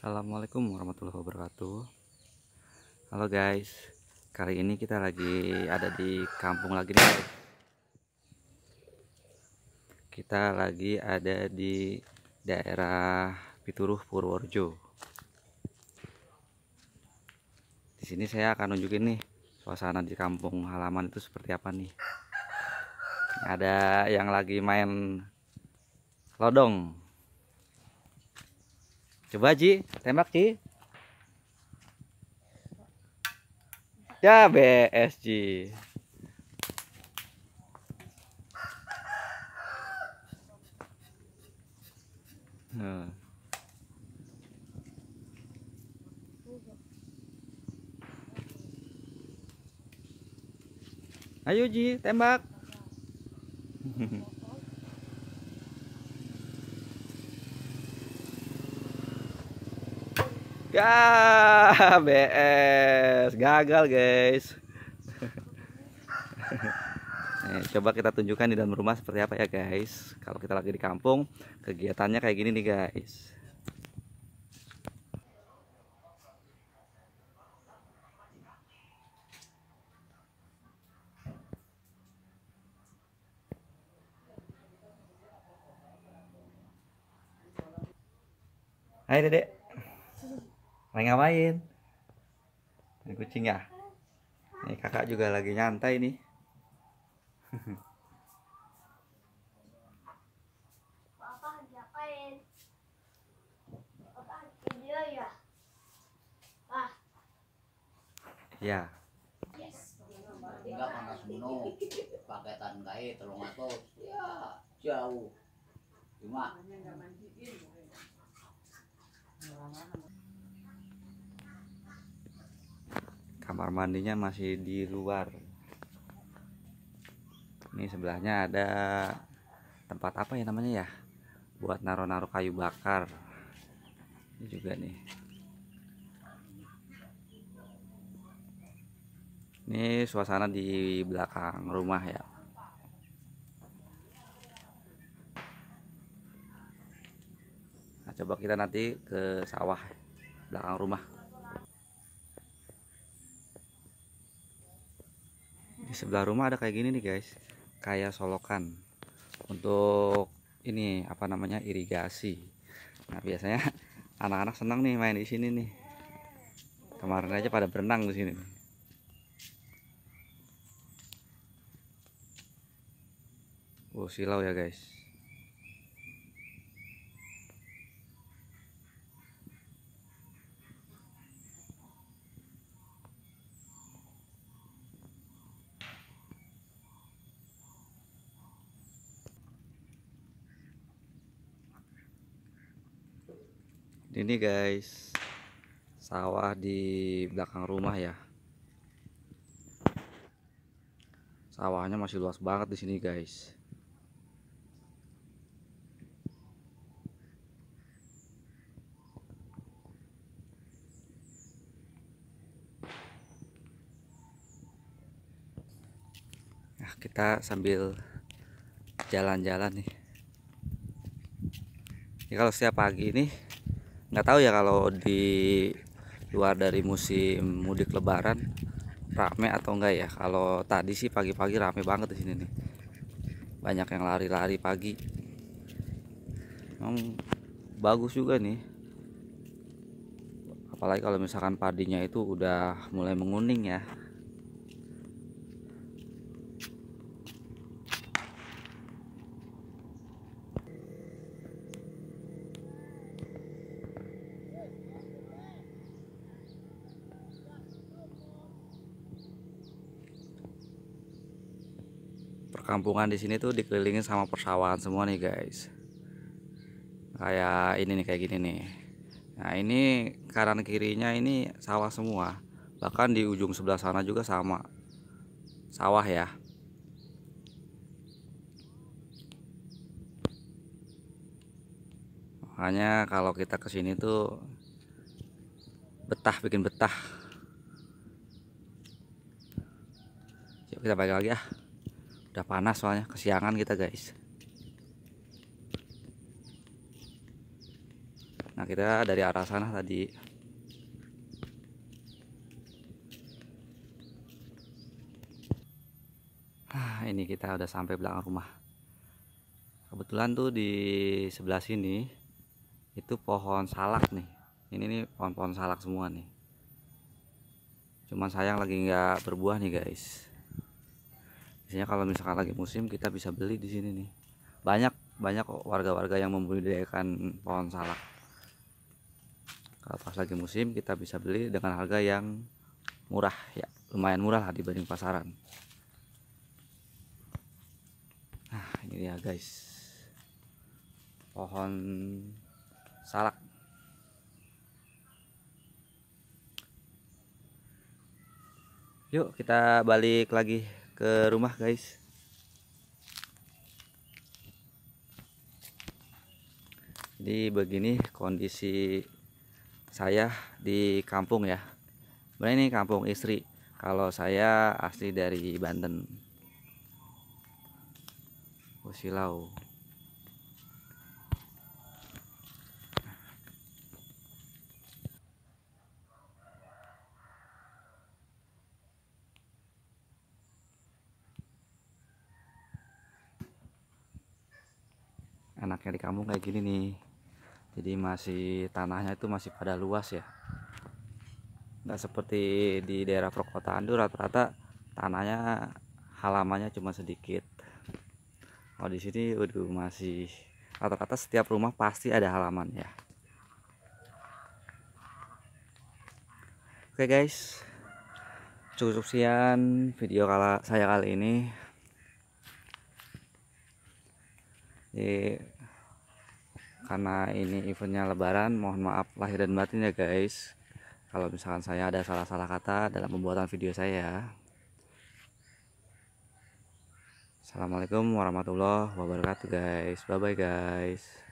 Assalamualaikum warahmatullahi wabarakatuh Halo guys Kali ini kita lagi ada di kampung lagi nih guys. Kita lagi ada di daerah Pituruh Purworejo Di sini saya akan nunjukin nih Suasana di kampung halaman itu seperti apa nih Ada yang lagi main Lodong Coba Ji, tembak Ji. Ya BSG. Hmm. Nah. Ayo Ji, tembak. Ya, BS gagal, guys. nah, coba kita tunjukkan di dalam rumah seperti apa ya, guys. Kalau kita lagi di kampung, kegiatannya kayak gini nih, guys. Hai, Dedek lagi ngapain ini kucing ya ini kakak juga lagi nyantai nih Ya. Yes. panas paketan gae telung atus. Ya, jauh. Cuma. kamar mandinya masih di luar ini sebelahnya ada tempat apa ya namanya ya buat naruh-naruh kayu bakar ini juga nih ini suasana di belakang rumah ya nah, coba kita nanti ke sawah belakang rumah sebelah rumah ada kayak gini nih guys kayak solokan untuk ini apa namanya irigasi nah biasanya anak-anak senang nih main di sini nih kemarin aja pada berenang di sini Oh silau ya guys ini guys sawah di belakang rumah ya sawahnya masih luas banget di sini guys nah, kita sambil jalan-jalan nih ini kalau setiap pagi nih nggak tahu ya kalau di luar dari musim mudik lebaran rame atau enggak ya kalau tadi sih pagi-pagi rame banget di sini nih banyak yang lari-lari pagi Memang bagus juga nih apalagi kalau misalkan padinya itu udah mulai menguning ya perkampungan di sini tuh dikelilingin sama persawahan semua nih guys kayak ini nih kayak gini nih nah ini kanan kirinya ini sawah semua bahkan di ujung sebelah sana juga sama sawah ya makanya kalau kita kesini tuh betah bikin betah yuk kita balik lagi ya udah panas soalnya kesiangan kita guys nah kita dari arah sana tadi nah ini kita udah sampai belakang rumah kebetulan tuh di sebelah sini itu pohon salak nih ini nih pohon-pohon salak semua nih cuman sayang lagi nggak berbuah nih guys biasanya kalau misalkan lagi musim kita bisa beli di sini nih banyak banyak warga-warga yang membudidayakan pohon salak kalau pas lagi musim kita bisa beli dengan harga yang murah ya lumayan murah lah dibanding pasaran nah ini dia guys pohon salak yuk kita balik lagi ke rumah guys jadi begini kondisi saya di kampung ya sebenarnya ini kampung istri kalau saya asli dari Banten Usilau enaknya di kampung kayak gini nih jadi masih tanahnya itu masih pada luas ya nggak seperti di daerah perkotaan tuh rata-rata tanahnya halamannya cuma sedikit kalau di sini udah masih rata-rata setiap rumah pasti ada halaman ya oke guys cukup sekian video kala saya kali ini Jadi, karena ini eventnya lebaran mohon maaf lahir dan batin ya guys kalau misalkan saya ada salah-salah kata dalam pembuatan video saya Assalamualaikum warahmatullahi wabarakatuh guys bye bye guys